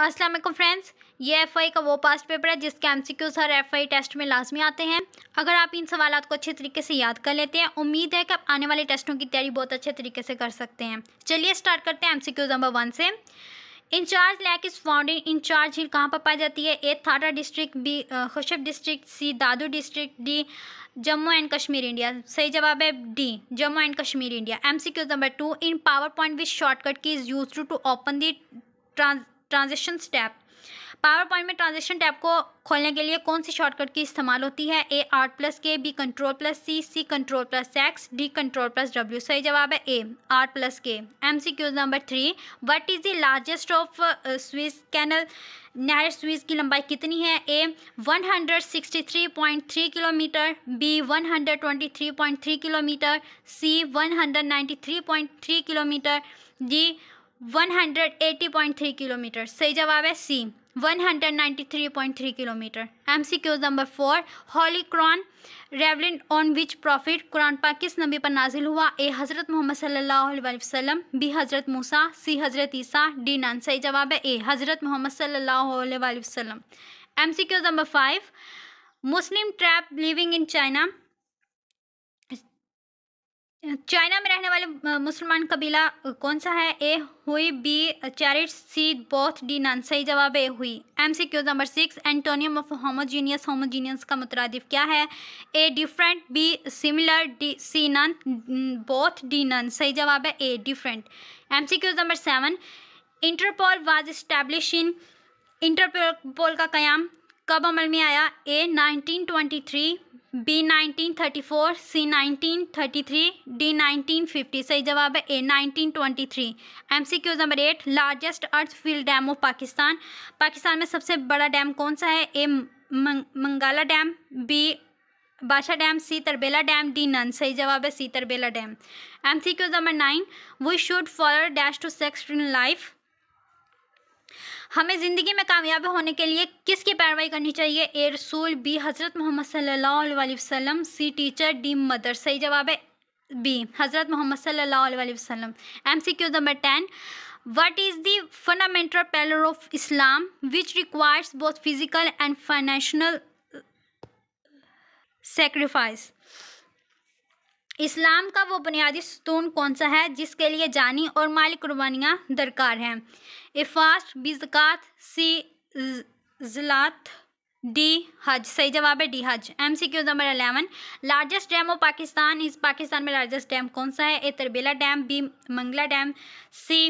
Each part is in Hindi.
अस्सलाम वालेकुम फ्रेंड्स ये आई का वो पास्ट पेपर है जिसके क्यूज हर आई टेस्ट में लाजमी आते हैं अगर आप इन सवाल को अच्छे तरीके से याद कर लेते हैं उम्मीद है कि आप आने वाले टेस्टों की तैयारी बहुत अच्छे तरीके से कर सकते हैं चलिए स्टार्ट करते हैं क्यूज नंबर वन से Anchar lake is found in Anchar हिल कहाँ पर पाई जाती है A Thatta district B Khushab district C Dadu district D Jammu and Kashmir India सही जवाब है D Jammu and Kashmir India M C Qs number two in PowerPoint with shortcut key is use to to open the trans transaction step PowerPoint में ट्रांजेक्शन टैप को खोलने के लिए कौन सी शॉर्टकट की इस्तेमाल होती है A R plus K B control plus C C control plus X D control plus W सही जवाब है A R plus K M C Qs number three what is the largest of Swiss canal नहर स्विस की लंबाई कितनी है A 163.3 kilometre B 123.3 kilometre C 193.3 kilometre D 180.3 kilometre सही जवाब है C 193.3 kilometre M C Qs number four holy Crohn रेवलिन on which prophet कुरान पाक किस नबी पर नाजिल हुआ ए हज़रत मोहम्मद सल्लल्लाहु अलैहि वसल्लम बी हज़रत मूसा सी हज़रत ईसा डी नान सही जवाब है ए हज़रत मोहम्मद सल्लल्लाहु अलैहि वसल्लम M C Qs number five Muslim tribe living in China China में रहने वाले मुसलमान कबीला कौन सा है ए हुई बी चैरिट सी बोथ डी नन सही जवाब A Hui M C Qs number six antonym of homogeneous homogeneous का मुतरद क्या है A different B similar D C none both D none सही जवाब है A different M C Qs number seven Interpol was establish in Interpol का क्याम कब अमल में आया A nineteen twenty three B nineteen thirty four C nineteen thirty three D nineteen fifty सही जवाब है A nineteen twenty three M C Qs number eight largest earth fill dam of Pakistan Pakistan में सबसे बड़ा डैम कौन सा है A Mangla dam B Basha dam C Tarbela dam D none सही जवाब है C Tarbela dam M C Qs number nine we should follow dash to success in life हमें ज़िंदगी में कामयाब होने के लिए किसकी पैरवाई करनी चाहिए ए रसूल बी हज़रत मोहम्मद सल्लल्लाहु अलैहि वसल्लम सी टीचर डी मदर सही जवाब है बी हज़रत मोहम्मद सल्लल्लाहु अलैहि वसल्लम M C Q number ten what is the fundamental pillar of Islam which requires both physical and financial sacrifice Islam का वो बुनियादी सतून कौन सा है जिसके लिए जानी और माली कुर्बानियाँ दरकार हैं इफास्ट बिजकात सी जलात डी हज सही जवाब है D Hajj M C Q number eleven largest dam of Pakistan इस पाकिस्तान में लार्जेस्ट डैम कौन सा है A Tarbela dam B Mangla dam C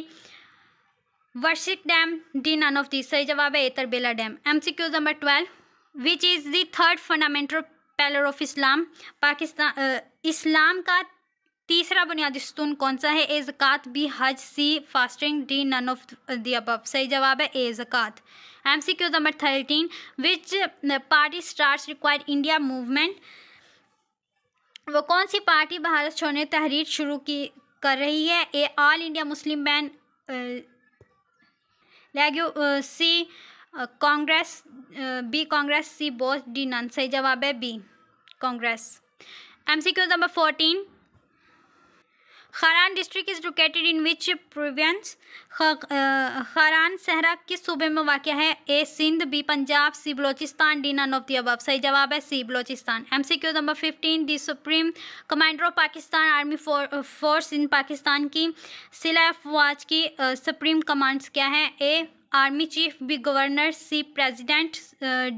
Warsak dam D none of the सही जवाब है A Tarbela dam M C Q number twelve which is the third fundamental pillar of Islam Pakistan Islam का तीसरा बुनियादी सतून कौन सा है A zakat B Hajj C fasting D none of the above सही जवाब है A zakat M C Q number thirteen which party starts require India movement वो कौन सी पार्टी भारत छोड़ने तहरीर शुरू की कर रही है A all India Muslim ban league C Congress B Congress C Bose D none सही जवाब है B Congress M C Q number fourteen Kharan district is located in which province Kharan सहरा किस सूबे में वाक़ है A Sindh B Punjab C Balochistan D none of the सही जवाब है C Balochistan M C Q number fifteen the supreme commander of Pakistan army force इन पाकिस्तान की सिला वाज की सुप्रीम uh, कमांड्स क्या है A army chief B governor C president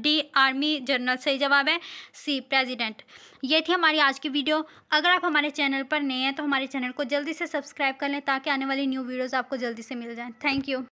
D army general सही जवाब है सी प्रेसिडेंट ये थी हमारी आज की वीडियो अगर आप हमारे चैनल पर नए हैं तो हमारे चैनल को जल्दी से सब्सक्राइब कर लें ताकि आने वाली न्यू वीडियोज़ आपको जल्दी से मिल जाएँ थैंक यू